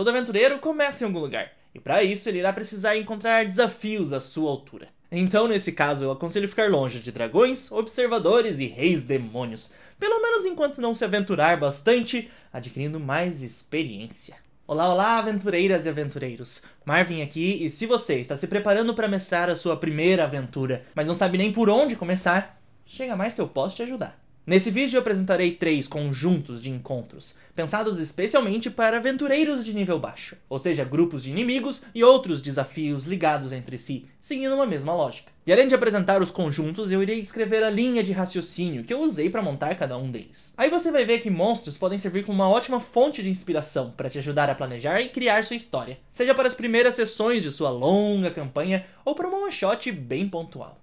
Todo aventureiro começa em algum lugar, e para isso ele irá precisar encontrar desafios à sua altura. Então, nesse caso, eu aconselho ficar longe de dragões, observadores e reis demônios, pelo menos enquanto não se aventurar bastante, adquirindo mais experiência. Olá, olá, aventureiras e aventureiros! Marvin aqui, e se você está se preparando para mestrar a sua primeira aventura, mas não sabe nem por onde começar, chega mais que eu posso te ajudar. Nesse vídeo eu apresentarei três conjuntos de encontros, pensados especialmente para aventureiros de nível baixo, ou seja, grupos de inimigos e outros desafios ligados entre si, seguindo uma mesma lógica. E além de apresentar os conjuntos, eu irei escrever a linha de raciocínio que eu usei para montar cada um deles. Aí você vai ver que monstros podem servir como uma ótima fonte de inspiração para te ajudar a planejar e criar sua história, seja para as primeiras sessões de sua longa campanha ou para um one-shot bem pontual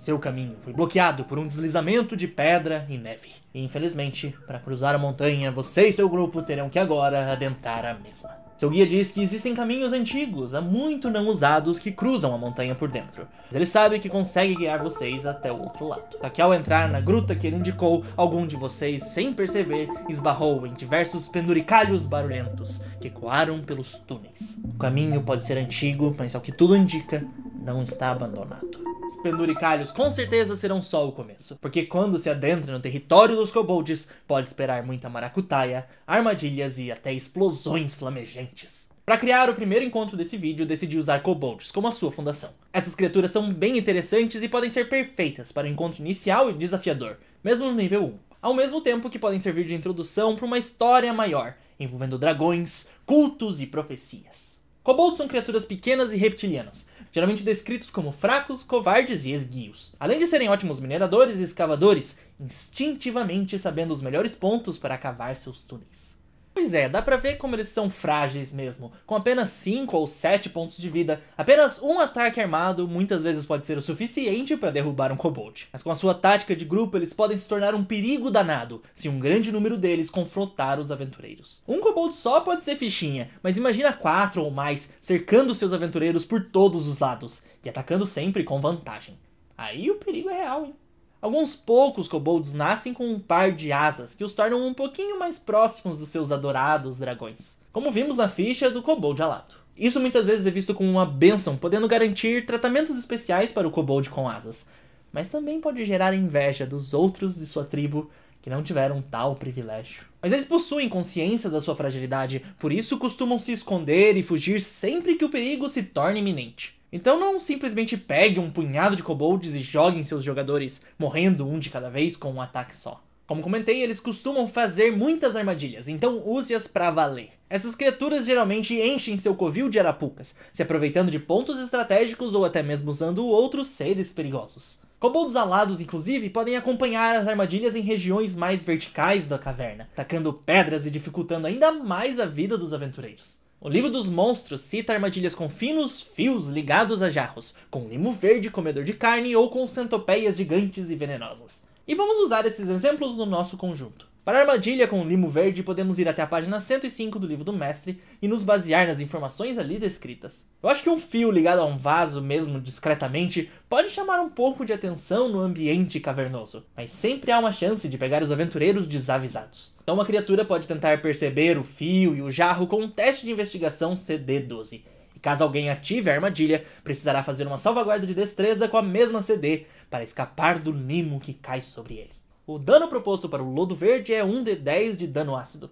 seu caminho foi bloqueado por um deslizamento de pedra e neve. E infelizmente, para cruzar a montanha, você e seu grupo terão que agora adentrar a mesma. Seu guia diz que existem caminhos antigos, há muito não usados, que cruzam a montanha por dentro. Mas ele sabe que consegue guiar vocês até o outro lado. Só que ao entrar na gruta que ele indicou, algum de vocês, sem perceber, esbarrou em diversos penduricalhos barulhentos que coaram pelos túneis. O caminho pode ser antigo, mas ao que tudo indica, não está abandonado. Os penduricalhos com certeza serão só o começo, porque quando se adentra no território dos kobolds, pode esperar muita maracutaia, armadilhas e até explosões flamejantes diferentes. Para criar o primeiro encontro desse vídeo, decidi usar kobolds como a sua fundação. Essas criaturas são bem interessantes e podem ser perfeitas para o encontro inicial e desafiador, mesmo no nível 1. Ao mesmo tempo que podem servir de introdução para uma história maior, envolvendo dragões, cultos e profecias. Kobolds são criaturas pequenas e reptilianas, geralmente descritos como fracos, covardes e esguios. Além de serem ótimos mineradores e escavadores, instintivamente sabendo os melhores pontos para cavar seus túneis. Pois é, dá pra ver como eles são frágeis mesmo. Com apenas 5 ou 7 pontos de vida, apenas um ataque armado muitas vezes pode ser o suficiente para derrubar um kobold. Mas com a sua tática de grupo, eles podem se tornar um perigo danado, se um grande número deles confrontar os aventureiros. Um kobold só pode ser fichinha, mas imagina 4 ou mais cercando seus aventureiros por todos os lados, e atacando sempre com vantagem. Aí o perigo é real, hein? Alguns poucos kobolds nascem com um par de asas, que os tornam um pouquinho mais próximos dos seus adorados dragões, como vimos na ficha do kobold alado. Isso muitas vezes é visto como uma benção, podendo garantir tratamentos especiais para o kobold com asas, mas também pode gerar inveja dos outros de sua tribo que não tiveram tal privilégio. Mas eles possuem consciência da sua fragilidade, por isso costumam se esconder e fugir sempre que o perigo se torne iminente. Então não simplesmente pegue um punhado de kobolds e joguem seus jogadores morrendo um de cada vez com um ataque só. Como comentei, eles costumam fazer muitas armadilhas, então use-as para valer. Essas criaturas geralmente enchem seu covil de arapucas, se aproveitando de pontos estratégicos ou até mesmo usando outros seres perigosos. Kobolds alados, inclusive, podem acompanhar as armadilhas em regiões mais verticais da caverna, tacando pedras e dificultando ainda mais a vida dos aventureiros. O livro dos monstros cita armadilhas com finos fios ligados a jarros, com limo verde comedor de carne ou com centopeias gigantes e venenosas. E vamos usar esses exemplos no nosso conjunto. Para a armadilha com o limo verde, podemos ir até a página 105 do livro do mestre e nos basear nas informações ali descritas. Eu acho que um fio ligado a um vaso, mesmo discretamente, pode chamar um pouco de atenção no ambiente cavernoso, mas sempre há uma chance de pegar os aventureiros desavisados. Então uma criatura pode tentar perceber o fio e o jarro com um teste de investigação CD12, E Caso alguém ative a armadilha, precisará fazer uma salvaguarda de destreza com a mesma CD para escapar do limo que cai sobre ele. O dano proposto para o Lodo Verde é 1 de 10 de dano ácido,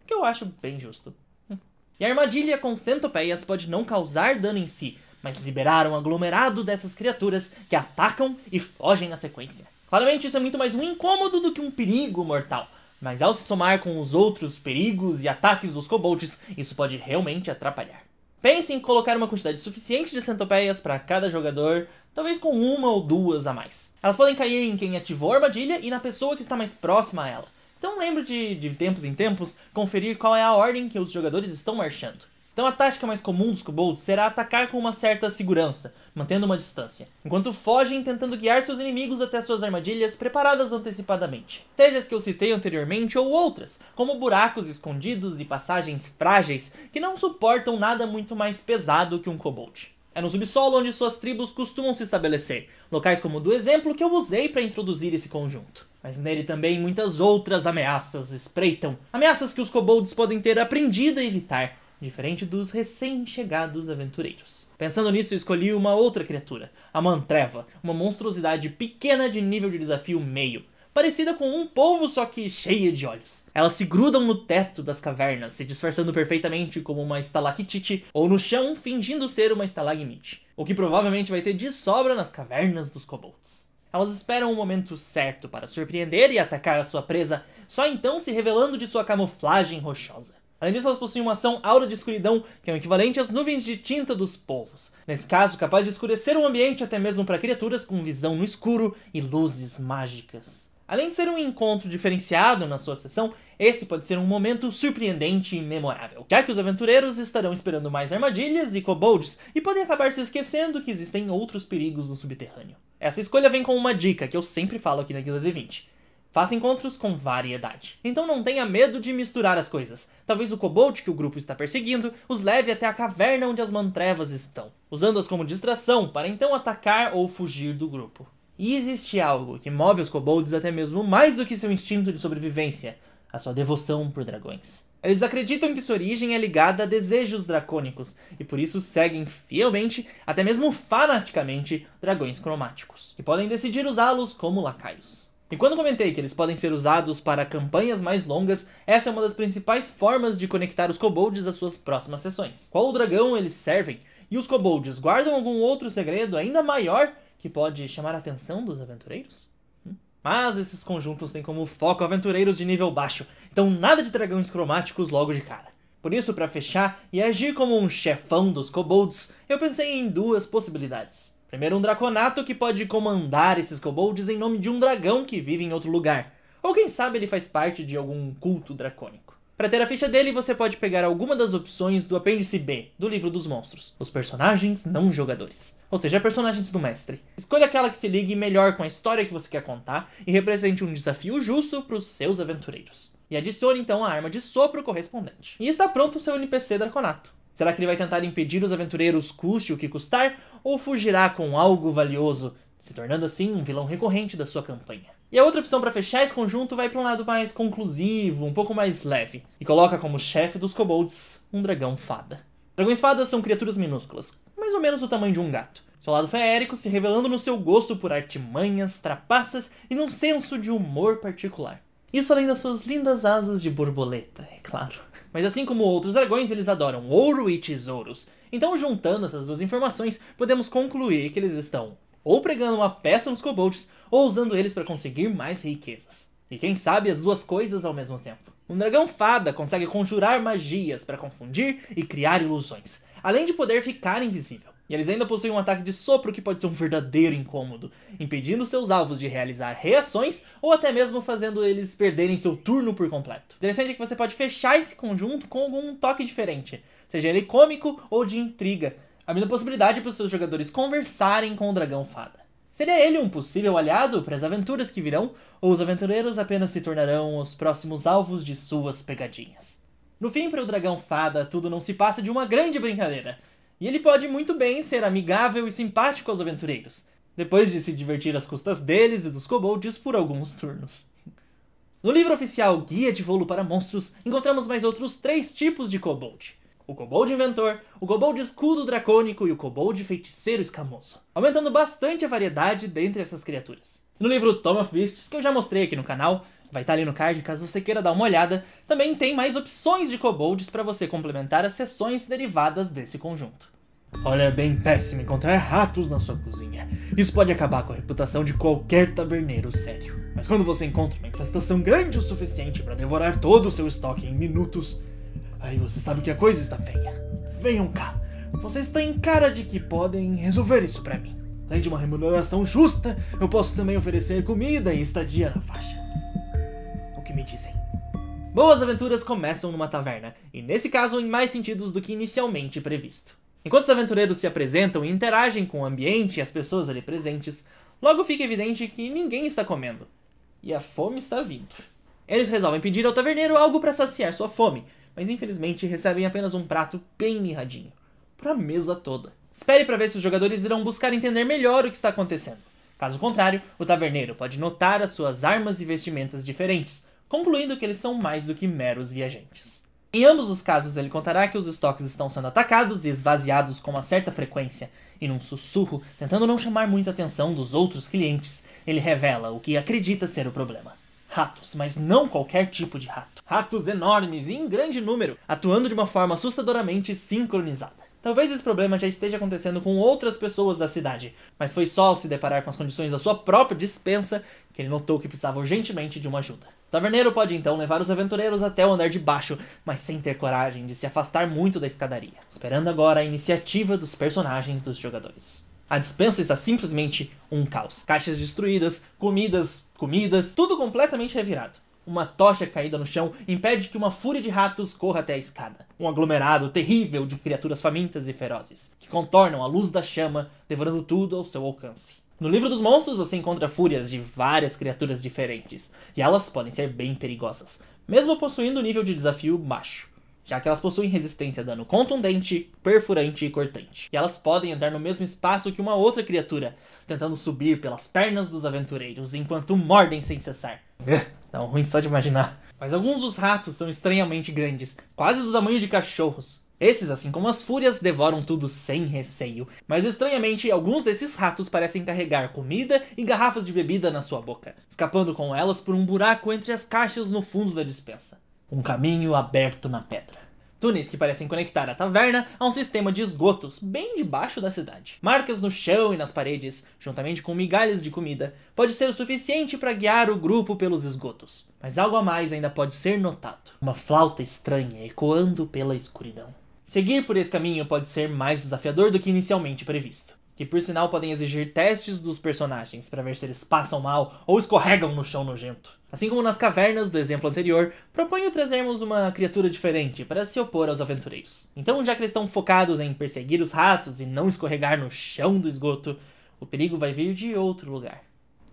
o que eu acho bem justo. Hum. E a armadilha com centopeias pode não causar dano em si, mas liberar um aglomerado dessas criaturas que atacam e fogem na sequência. Claramente isso é muito mais um incômodo do que um perigo mortal, mas ao se somar com os outros perigos e ataques dos kobolds, isso pode realmente atrapalhar. Pense em colocar uma quantidade suficiente de centopeias para cada jogador, talvez com uma ou duas a mais. Elas podem cair em quem ativou a armadilha e na pessoa que está mais próxima a ela. Então lembre de, de tempos em tempos, conferir qual é a ordem que os jogadores estão marchando. Então a tática mais comum dos kobolds será atacar com uma certa segurança, mantendo uma distância, enquanto fogem tentando guiar seus inimigos até suas armadilhas preparadas antecipadamente. Seja as que eu citei anteriormente ou outras, como buracos escondidos e passagens frágeis que não suportam nada muito mais pesado que um kobold. É no subsolo onde suas tribos costumam se estabelecer, locais como o do exemplo que eu usei para introduzir esse conjunto. Mas nele também muitas outras ameaças espreitam, ameaças que os kobolds podem ter aprendido a evitar, diferente dos recém-chegados aventureiros. Pensando nisso, escolhi uma outra criatura, a Mantreva, uma monstruosidade pequena de nível de desafio meio, parecida com um polvo, só que cheia de olhos. Elas se grudam no teto das cavernas, se disfarçando perfeitamente como uma estalactite, ou no chão fingindo ser uma estalagmite, o que provavelmente vai ter de sobra nas cavernas dos kobolds. Elas esperam o momento certo para surpreender e atacar a sua presa, só então se revelando de sua camuflagem rochosa. Além disso, elas possuem uma ação aura de escuridão, que é o equivalente às nuvens de tinta dos povos. Nesse caso, capaz de escurecer o ambiente até mesmo para criaturas com visão no escuro e luzes mágicas. Além de ser um encontro diferenciado na sua sessão, esse pode ser um momento surpreendente e memorável, já que os aventureiros estarão esperando mais armadilhas e kobolds e podem acabar se esquecendo que existem outros perigos no subterrâneo. Essa escolha vem com uma dica que eu sempre falo aqui na Guilda D20. Faça encontros com variedade. Então não tenha medo de misturar as coisas. Talvez o kobold que o grupo está perseguindo os leve até a caverna onde as mantrevas estão, usando-as como distração para então atacar ou fugir do grupo. E existe algo que move os kobolds até mesmo mais do que seu instinto de sobrevivência, a sua devoção por dragões. Eles acreditam que sua origem é ligada a desejos dracônicos, e por isso seguem fielmente, até mesmo fanaticamente, dragões cromáticos, que podem decidir usá-los como lacaios. E quando comentei que eles podem ser usados para campanhas mais longas, essa é uma das principais formas de conectar os kobolds às suas próximas sessões. Qual dragão eles servem? E os kobolds guardam algum outro segredo ainda maior que pode chamar a atenção dos aventureiros? Hum? Mas esses conjuntos têm como foco aventureiros de nível baixo, então nada de dragões cromáticos logo de cara. Por isso, para fechar e agir como um chefão dos kobolds, eu pensei em duas possibilidades. Primeiro um draconato que pode comandar esses kobolds em nome de um dragão que vive em outro lugar. Ou quem sabe ele faz parte de algum culto dracônico. Para ter a ficha dele, você pode pegar alguma das opções do apêndice B, do livro dos monstros. Os personagens não jogadores. Ou seja, personagens do mestre. Escolha aquela que se ligue melhor com a história que você quer contar e represente um desafio justo para os seus aventureiros. E adicione então a arma de sopro correspondente. E está pronto o seu NPC Draconato. Será que ele vai tentar impedir os aventureiros custe o que custar, ou fugirá com algo valioso, se tornando assim um vilão recorrente da sua campanha? E a outra opção para fechar esse conjunto vai para um lado mais conclusivo, um pouco mais leve, e coloca como chefe dos kobolds um dragão fada. Dragões fadas são criaturas minúsculas, mais ou menos do tamanho de um gato. Seu lado feérico se revelando no seu gosto por artimanhas, trapaças e num senso de humor particular. Isso além das suas lindas asas de borboleta, é claro. Mas assim como outros dragões, eles adoram ouro e tesouros. Então, juntando essas duas informações, podemos concluir que eles estão ou pregando uma peça nos kobolds, ou usando eles para conseguir mais riquezas. E quem sabe as duas coisas ao mesmo tempo. Um dragão fada consegue conjurar magias para confundir e criar ilusões, além de poder ficar invisível. E eles ainda possuem um ataque de sopro que pode ser um verdadeiro incômodo, impedindo seus alvos de realizar reações ou até mesmo fazendo eles perderem seu turno por completo. Interessante é que você pode fechar esse conjunto com algum toque diferente, seja ele cômico ou de intriga, abrindo possibilidade para os seus jogadores conversarem com o dragão fada. Seria ele um possível aliado para as aventuras que virão, ou os aventureiros apenas se tornarão os próximos alvos de suas pegadinhas? No fim, para o dragão fada, tudo não se passa de uma grande brincadeira, e ele pode muito bem ser amigável e simpático aos aventureiros, depois de se divertir às custas deles e dos kobolds por alguns turnos. No livro oficial Guia de Volo para Monstros, encontramos mais outros três tipos de kobold. O kobold inventor, o kobold escudo dracônico e o kobold feiticeiro escamoso, aumentando bastante a variedade dentre essas criaturas. No livro Tom of Beasts, que eu já mostrei aqui no canal, Vai estar tá ali no card caso você queira dar uma olhada. Também tem mais opções de kobolds para você complementar as seções derivadas desse conjunto. Olha, é bem péssimo encontrar ratos na sua cozinha. Isso pode acabar com a reputação de qualquer taberneiro sério. Mas quando você encontra uma infestação grande o suficiente para devorar todo o seu estoque em minutos, aí você sabe que a coisa está feia. Venham cá. Vocês têm cara de que podem resolver isso para mim. Além de uma remuneração justa, eu posso também oferecer comida e estadia na faixa que me dizem. Boas aventuras começam numa taverna, e nesse caso em mais sentidos do que inicialmente previsto. Enquanto os aventureiros se apresentam e interagem com o ambiente e as pessoas ali presentes, logo fica evidente que ninguém está comendo. E a fome está vindo. Eles resolvem pedir ao taverneiro algo para saciar sua fome, mas infelizmente recebem apenas um prato bem mirradinho para a mesa toda. Espere para ver se os jogadores irão buscar entender melhor o que está acontecendo. Caso contrário, o taverneiro pode notar as suas armas e vestimentas diferentes, concluindo que eles são mais do que meros viajantes. Em ambos os casos, ele contará que os estoques estão sendo atacados e esvaziados com uma certa frequência, e num sussurro, tentando não chamar muita atenção dos outros clientes, ele revela o que acredita ser o problema. Ratos, mas não qualquer tipo de rato. Ratos enormes e em grande número, atuando de uma forma assustadoramente sincronizada. Talvez esse problema já esteja acontecendo com outras pessoas da cidade, mas foi só ao se deparar com as condições da sua própria dispensa que ele notou que precisava urgentemente de uma ajuda taverneiro pode então levar os aventureiros até o andar de baixo, mas sem ter coragem de se afastar muito da escadaria, esperando agora a iniciativa dos personagens dos jogadores. A dispensa está simplesmente um caos. Caixas destruídas, comidas, comidas, tudo completamente revirado. Uma tocha caída no chão impede que uma fúria de ratos corra até a escada. Um aglomerado terrível de criaturas famintas e ferozes, que contornam a luz da chama, devorando tudo ao seu alcance. No livro dos monstros você encontra fúrias de várias criaturas diferentes, e elas podem ser bem perigosas, mesmo possuindo um nível de desafio baixo, já que elas possuem resistência a dano contundente, perfurante e cortante. E elas podem entrar no mesmo espaço que uma outra criatura, tentando subir pelas pernas dos aventureiros enquanto mordem sem cessar. É. Tá um ruim só de imaginar. Mas alguns dos ratos são estranhamente grandes, quase do tamanho de cachorros, esses, assim como as fúrias, devoram tudo sem receio. Mas estranhamente, alguns desses ratos parecem carregar comida e garrafas de bebida na sua boca, escapando com elas por um buraco entre as caixas no fundo da dispensa. Um caminho aberto na pedra túneis que parecem conectar a taverna a um sistema de esgotos bem debaixo da cidade. Marcas no chão e nas paredes, juntamente com migalhas de comida, pode ser o suficiente para guiar o grupo pelos esgotos. Mas algo a mais ainda pode ser notado: uma flauta estranha ecoando pela escuridão. Seguir por esse caminho pode ser mais desafiador do que inicialmente previsto, que por sinal podem exigir testes dos personagens para ver se eles passam mal ou escorregam no chão nojento. Assim como nas cavernas do exemplo anterior, proponho trazermos uma criatura diferente para se opor aos aventureiros. Então, já que eles estão focados em perseguir os ratos e não escorregar no chão do esgoto, o perigo vai vir de outro lugar.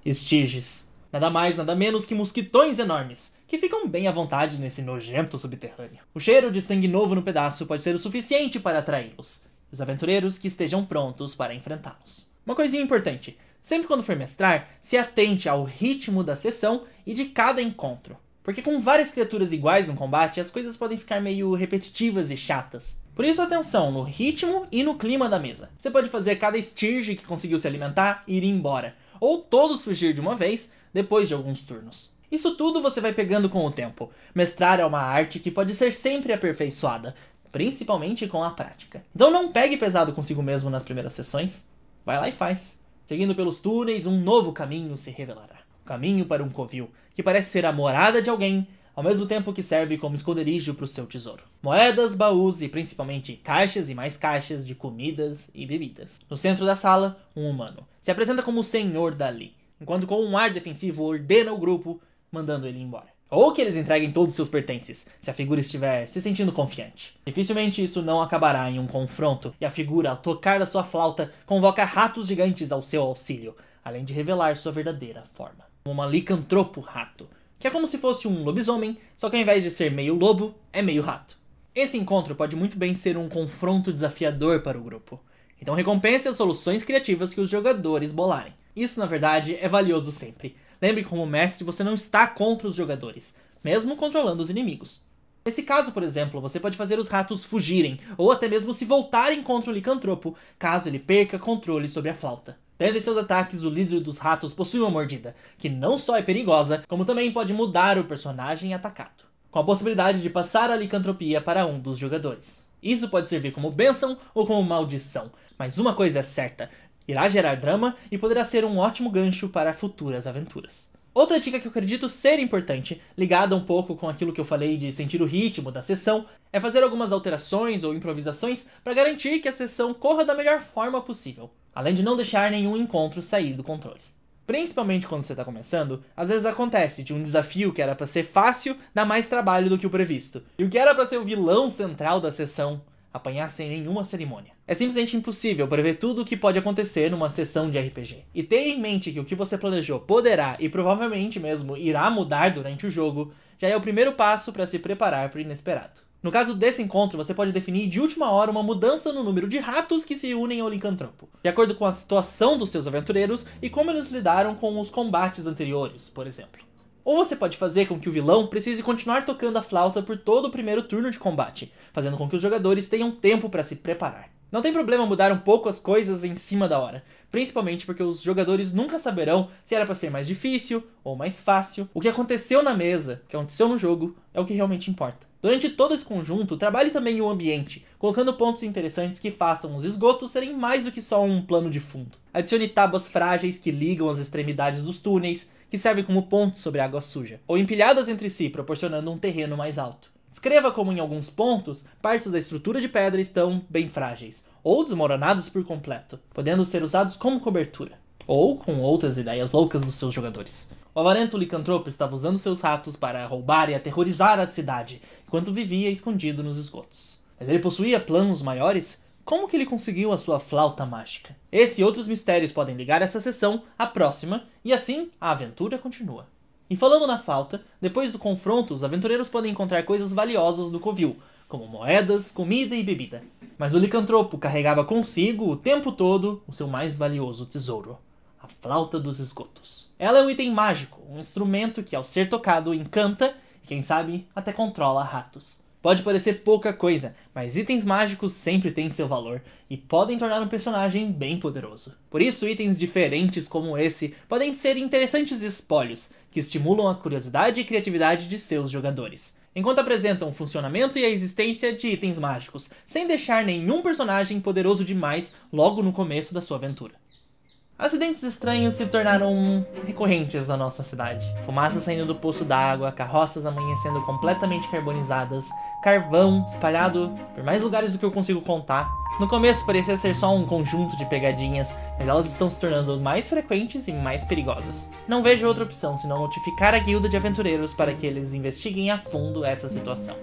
Estiges. Nada mais, nada menos que mosquitões enormes, que ficam bem à vontade nesse nojento subterrâneo. O cheiro de sangue novo no pedaço pode ser o suficiente para atraí-los, os aventureiros que estejam prontos para enfrentá-los. Uma coisinha importante: sempre quando for mestrar, se atente ao ritmo da sessão e de cada encontro. Porque com várias criaturas iguais no combate, as coisas podem ficar meio repetitivas e chatas. Por isso, atenção no ritmo e no clima da mesa. Você pode fazer cada estirge que conseguiu se alimentar ir embora, ou todos fugir de uma vez depois de alguns turnos. Isso tudo você vai pegando com o tempo. Mestrar é uma arte que pode ser sempre aperfeiçoada, principalmente com a prática. Então não pegue pesado consigo mesmo nas primeiras sessões. Vai lá e faz. Seguindo pelos túneis, um novo caminho se revelará. O caminho para um covil, que parece ser a morada de alguém, ao mesmo tempo que serve como esconderijo para o seu tesouro. Moedas, baús e principalmente caixas e mais caixas de comidas e bebidas. No centro da sala, um humano. Se apresenta como o senhor dali, enquanto com um ar defensivo ordena o grupo mandando ele embora. Ou que eles entreguem todos seus pertences, se a figura estiver se sentindo confiante. Dificilmente isso não acabará em um confronto, e a figura, ao tocar da sua flauta, convoca ratos gigantes ao seu auxílio, além de revelar sua verdadeira forma. Uma licantropo rato, que é como se fosse um lobisomem, só que ao invés de ser meio lobo, é meio rato. Esse encontro pode muito bem ser um confronto desafiador para o grupo. Então recompense as soluções criativas que os jogadores bolarem. Isso, na verdade, é valioso sempre Lembre que como mestre você não está contra os jogadores, mesmo controlando os inimigos. Nesse caso, por exemplo, você pode fazer os ratos fugirem, ou até mesmo se voltarem contra o licantropo, caso ele perca controle sobre a flauta. Dentre seus ataques, o líder dos ratos possui uma mordida, que não só é perigosa, como também pode mudar o personagem atacado, com a possibilidade de passar a licantropia para um dos jogadores. Isso pode servir como bênção ou como maldição, mas uma coisa é certa, irá gerar drama e poderá ser um ótimo gancho para futuras aventuras. Outra dica que eu acredito ser importante, ligada um pouco com aquilo que eu falei de sentir o ritmo da sessão, é fazer algumas alterações ou improvisações para garantir que a sessão corra da melhor forma possível, além de não deixar nenhum encontro sair do controle. Principalmente quando você está começando, às vezes acontece de um desafio que era para ser fácil dar mais trabalho do que o previsto, e o que era para ser o vilão central da sessão apanhar sem nenhuma cerimônia. É simplesmente impossível prever tudo o que pode acontecer numa sessão de RPG. E ter em mente que o que você planejou poderá e provavelmente mesmo irá mudar durante o jogo já é o primeiro passo para se preparar para o inesperado. No caso desse encontro, você pode definir de última hora uma mudança no número de ratos que se unem ao Lincantropo, de acordo com a situação dos seus aventureiros e como eles lidaram com os combates anteriores, por exemplo. Ou você pode fazer com que o vilão precise continuar tocando a flauta por todo o primeiro turno de combate, fazendo com que os jogadores tenham tempo para se preparar. Não tem problema mudar um pouco as coisas em cima da hora, principalmente porque os jogadores nunca saberão se era para ser mais difícil ou mais fácil. O que aconteceu na mesa, o que aconteceu no jogo, é o que realmente importa. Durante todo esse conjunto, trabalhe também o ambiente, colocando pontos interessantes que façam os esgotos serem mais do que só um plano de fundo. Adicione tábuas frágeis que ligam as extremidades dos túneis, que servem como pontos sobre água suja, ou empilhadas entre si, proporcionando um terreno mais alto. Descreva como em alguns pontos, partes da estrutura de pedra estão bem frágeis, ou desmoronados por completo, podendo ser usados como cobertura ou com outras ideias loucas dos seus jogadores. O avarento licantropo estava usando seus ratos para roubar e aterrorizar a cidade, enquanto vivia escondido nos esgotos. Mas ele possuía planos maiores? Como que ele conseguiu a sua flauta mágica? Esse e outros mistérios podem ligar essa sessão à próxima, e assim a aventura continua. E falando na flauta, depois do confronto, os aventureiros podem encontrar coisas valiosas no covil, como moedas, comida e bebida. Mas o licantropo carregava consigo, o tempo todo, o seu mais valioso tesouro a flauta dos esgotos. Ela é um item mágico, um instrumento que, ao ser tocado, encanta e, quem sabe, até controla ratos. Pode parecer pouca coisa, mas itens mágicos sempre têm seu valor e podem tornar um personagem bem poderoso. Por isso, itens diferentes como esse podem ser interessantes espólios que estimulam a curiosidade e criatividade de seus jogadores, enquanto apresentam o funcionamento e a existência de itens mágicos, sem deixar nenhum personagem poderoso demais logo no começo da sua aventura. Acidentes estranhos se tornaram recorrentes na nossa cidade. Fumaça saindo do poço d'água, carroças amanhecendo completamente carbonizadas, carvão espalhado por mais lugares do que eu consigo contar. No começo parecia ser só um conjunto de pegadinhas, mas elas estão se tornando mais frequentes e mais perigosas. Não vejo outra opção senão notificar a guilda de aventureiros para que eles investiguem a fundo essa situação.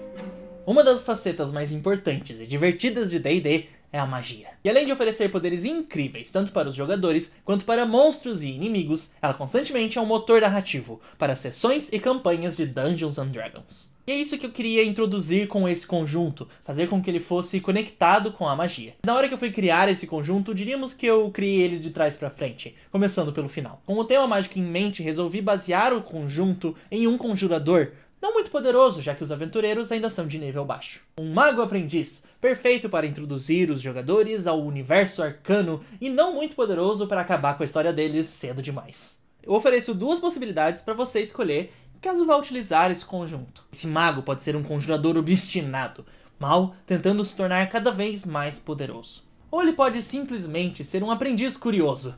Uma das facetas mais importantes e divertidas de D&D é a magia. E além de oferecer poderes incríveis tanto para os jogadores quanto para monstros e inimigos, ela constantemente é um motor narrativo para sessões e campanhas de Dungeons and Dragons. E é isso que eu queria introduzir com esse conjunto, fazer com que ele fosse conectado com a magia. Na hora que eu fui criar esse conjunto, diríamos que eu criei ele de trás para frente, começando pelo final. Com o tema mágico em mente, resolvi basear o conjunto em um conjurador, não muito poderoso, já que os aventureiros ainda são de nível baixo. Um mago aprendiz, perfeito para introduzir os jogadores ao universo arcano e não muito poderoso para acabar com a história deles cedo demais. Eu ofereço duas possibilidades para você escolher caso vá utilizar esse conjunto. Esse mago pode ser um conjurador obstinado, mal tentando se tornar cada vez mais poderoso. Ou ele pode simplesmente ser um aprendiz curioso,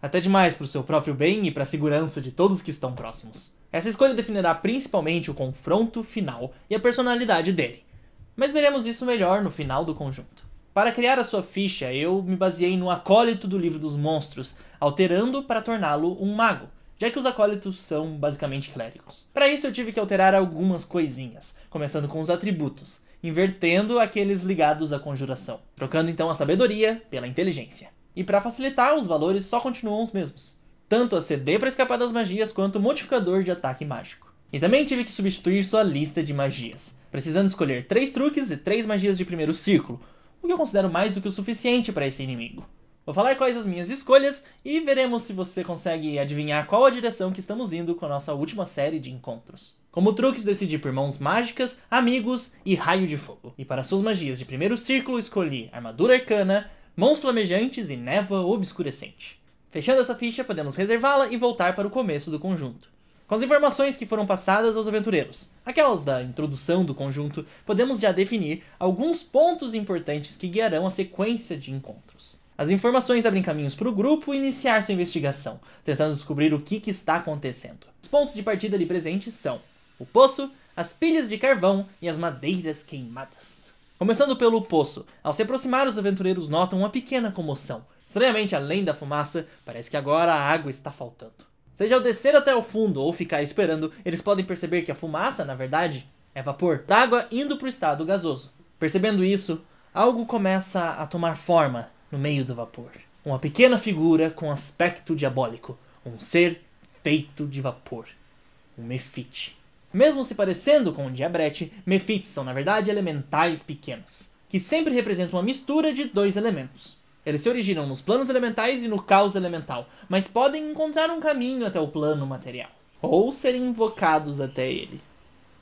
até demais para o seu próprio bem e para a segurança de todos que estão próximos. Essa escolha definirá principalmente o confronto final e a personalidade dele, mas veremos isso melhor no final do conjunto. Para criar a sua ficha, eu me baseei no acólito do livro dos monstros, alterando para torná-lo um mago, já que os acólitos são basicamente clérigos. Para isso eu tive que alterar algumas coisinhas, começando com os atributos, invertendo aqueles ligados à conjuração, trocando então a sabedoria pela inteligência. E para facilitar, os valores só continuam os mesmos tanto a CD para escapar das magias quanto o modificador de ataque mágico. E também tive que substituir sua lista de magias, precisando escolher 3 truques e 3 magias de primeiro círculo, o que eu considero mais do que o suficiente para esse inimigo. Vou falar quais as minhas escolhas e veremos se você consegue adivinhar qual a direção que estamos indo com a nossa última série de encontros. Como truques, decidi por mãos mágicas, amigos e raio de fogo. E para suas magias de primeiro círculo, escolhi armadura arcana, mãos flamejantes e névoa obscurecente. Fechando essa ficha, podemos reservá-la e voltar para o começo do conjunto. Com as informações que foram passadas aos aventureiros, aquelas da introdução do conjunto, podemos já definir alguns pontos importantes que guiarão a sequência de encontros. As informações abrem caminhos para o grupo iniciar sua investigação, tentando descobrir o que, que está acontecendo. Os pontos de partida ali presentes são o poço, as pilhas de carvão e as madeiras queimadas. Começando pelo poço, ao se aproximar, os aventureiros notam uma pequena comoção, estranhamente além da fumaça, parece que agora a água está faltando. Seja ao descer até o fundo ou ficar esperando, eles podem perceber que a fumaça, na verdade, é vapor d'água indo para o estado gasoso. Percebendo isso, algo começa a tomar forma no meio do vapor. Uma pequena figura com aspecto diabólico, um ser feito de vapor, um mefite. Mesmo se parecendo com um diabrete, mefites são na verdade elementais pequenos, que sempre representam uma mistura de dois elementos, eles se originam nos planos elementais e no caos elemental, mas podem encontrar um caminho até o plano material, ou serem invocados até ele.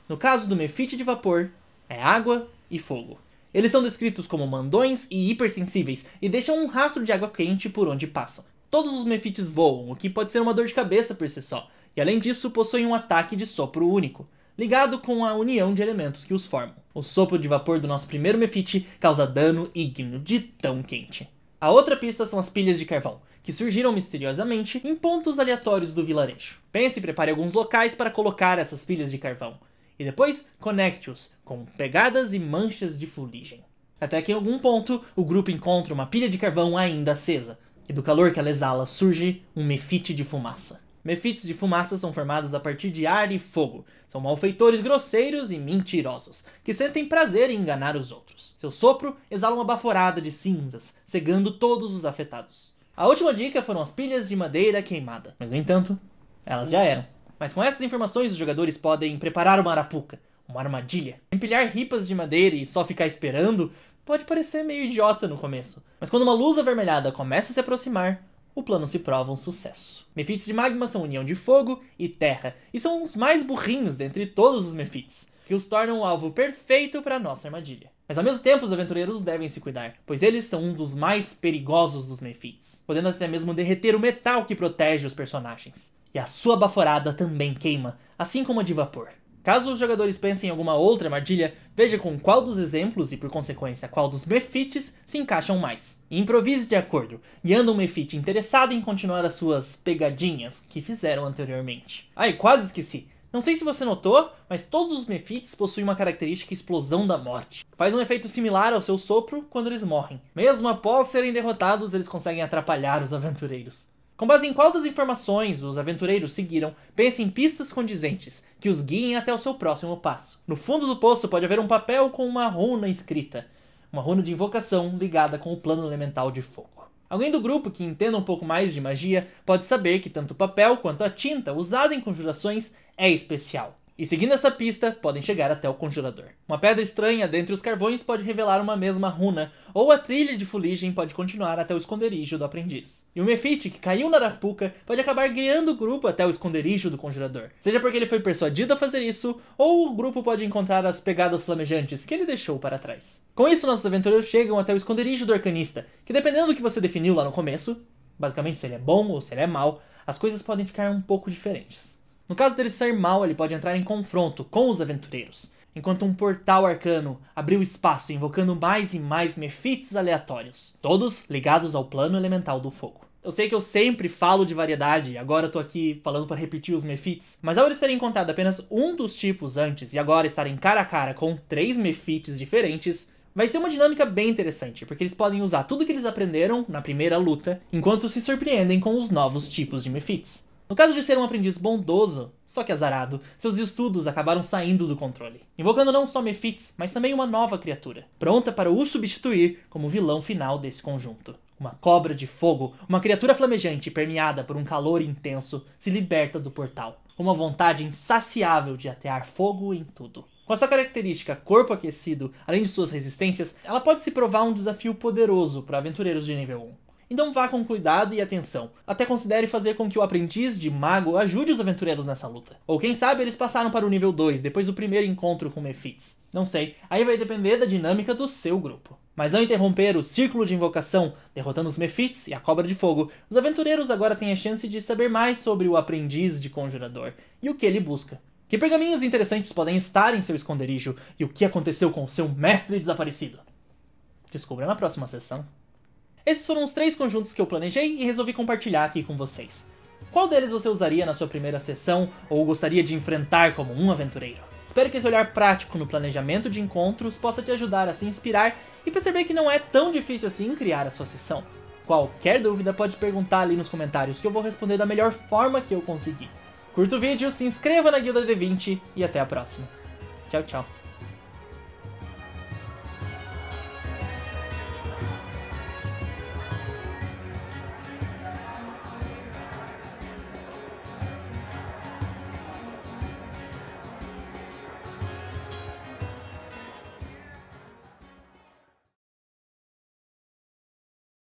No caso do mefite de vapor, é água e fogo. Eles são descritos como mandões e hipersensíveis, e deixam um rastro de água quente por onde passam. Todos os mefites voam, o que pode ser uma dor de cabeça por si só, e além disso possuem um ataque de sopro único, ligado com a união de elementos que os formam. O sopro de vapor do nosso primeiro mefite causa dano ígneo de tão quente. A outra pista são as pilhas de carvão, que surgiram misteriosamente em pontos aleatórios do vilarejo. Pense e prepare alguns locais para colocar essas pilhas de carvão, e depois conecte-os com pegadas e manchas de fuligem. Até que em algum ponto o grupo encontra uma pilha de carvão ainda acesa, e do calor que ela exala surge um mefite de fumaça. Mefites de fumaça são formados a partir de ar e fogo. São malfeitores grosseiros e mentirosos, que sentem prazer em enganar os outros. Seu sopro exala uma baforada de cinzas, cegando todos os afetados. A última dica foram as pilhas de madeira queimada, mas no entanto, elas já eram. Mas com essas informações, os jogadores podem preparar uma arapuca, uma armadilha. Empilhar ripas de madeira e só ficar esperando pode parecer meio idiota no começo, mas quando uma luz avermelhada começa a se aproximar, o plano se prova um sucesso. Mefites de magma são união de fogo e terra, e são os mais burrinhos dentre todos os Mephites, que os tornam o alvo perfeito para nossa armadilha. Mas ao mesmo tempo, os aventureiros devem se cuidar, pois eles são um dos mais perigosos dos Mephites, podendo até mesmo derreter o metal que protege os personagens. E a sua baforada também queima, assim como a de vapor. Caso os jogadores pensem em alguma outra armadilha, veja com qual dos exemplos e, por consequência, qual dos mefites se encaixam mais. Improvise de acordo, guiando um mefite interessado em continuar as suas pegadinhas que fizeram anteriormente. Ai, quase esqueci! Não sei se você notou, mas todos os mefits possuem uma característica explosão da morte. Faz um efeito similar ao seu sopro quando eles morrem. Mesmo após serem derrotados, eles conseguem atrapalhar os aventureiros. Com base em qual das informações os aventureiros seguiram, pense em pistas condizentes, que os guiem até o seu próximo passo. No fundo do poço pode haver um papel com uma runa escrita, uma runa de invocação ligada com o plano elemental de fogo. Alguém do grupo que entenda um pouco mais de magia pode saber que tanto o papel quanto a tinta usada em conjurações é especial. E seguindo essa pista, podem chegar até o conjurador. Uma pedra estranha dentre os carvões pode revelar uma mesma runa, ou a trilha de fuligem pode continuar até o esconderijo do aprendiz. E o Mefite, que caiu na arapuca, pode acabar guiando o grupo até o esconderijo do conjurador. Seja porque ele foi persuadido a fazer isso, ou o grupo pode encontrar as pegadas flamejantes que ele deixou para trás. Com isso, nossos aventureiros chegam até o esconderijo do arcanista, que dependendo do que você definiu lá no começo, basicamente se ele é bom ou se ele é mal, as coisas podem ficar um pouco diferentes. No caso dele ser mal, ele pode entrar em confronto com os aventureiros, enquanto um portal arcano abriu espaço invocando mais e mais mefites aleatórios, todos ligados ao plano elemental do fogo. Eu sei que eu sempre falo de variedade, agora eu tô aqui falando para repetir os mefites, mas ao eles terem encontrado apenas um dos tipos antes e agora estarem cara a cara com três mefites diferentes, Vai ser uma dinâmica bem interessante, porque eles podem usar tudo que eles aprenderam na primeira luta, enquanto se surpreendem com os novos tipos de mefites. No caso de ser um aprendiz bondoso, só que azarado, seus estudos acabaram saindo do controle, invocando não só Mephits, mas também uma nova criatura, pronta para o substituir como vilão final desse conjunto. Uma cobra de fogo, uma criatura flamejante permeada por um calor intenso, se liberta do portal, com uma vontade insaciável de atear fogo em tudo. Com a sua característica corpo aquecido, além de suas resistências, ela pode se provar um desafio poderoso para aventureiros de nível 1. Então vá com cuidado e atenção. Até considere fazer com que o aprendiz de mago ajude os aventureiros nessa luta. Ou quem sabe eles passaram para o nível 2 depois do primeiro encontro com Mephits. Não sei, aí vai depender da dinâmica do seu grupo. Mas ao interromper o círculo de invocação, derrotando os Mephits e a Cobra de Fogo, os aventureiros agora têm a chance de saber mais sobre o aprendiz de conjurador e o que ele busca. Que pergaminhos interessantes podem estar em seu esconderijo e o que aconteceu com seu mestre desaparecido? Descubra na próxima sessão. Esses foram os três conjuntos que eu planejei e resolvi compartilhar aqui com vocês. Qual deles você usaria na sua primeira sessão ou gostaria de enfrentar como um aventureiro? Espero que esse olhar prático no planejamento de encontros possa te ajudar a se inspirar e perceber que não é tão difícil assim criar a sua sessão. Qualquer dúvida pode perguntar ali nos comentários que eu vou responder da melhor forma que eu conseguir. Curta o vídeo, se inscreva na Guilda D20 e até a próxima. Tchau, tchau.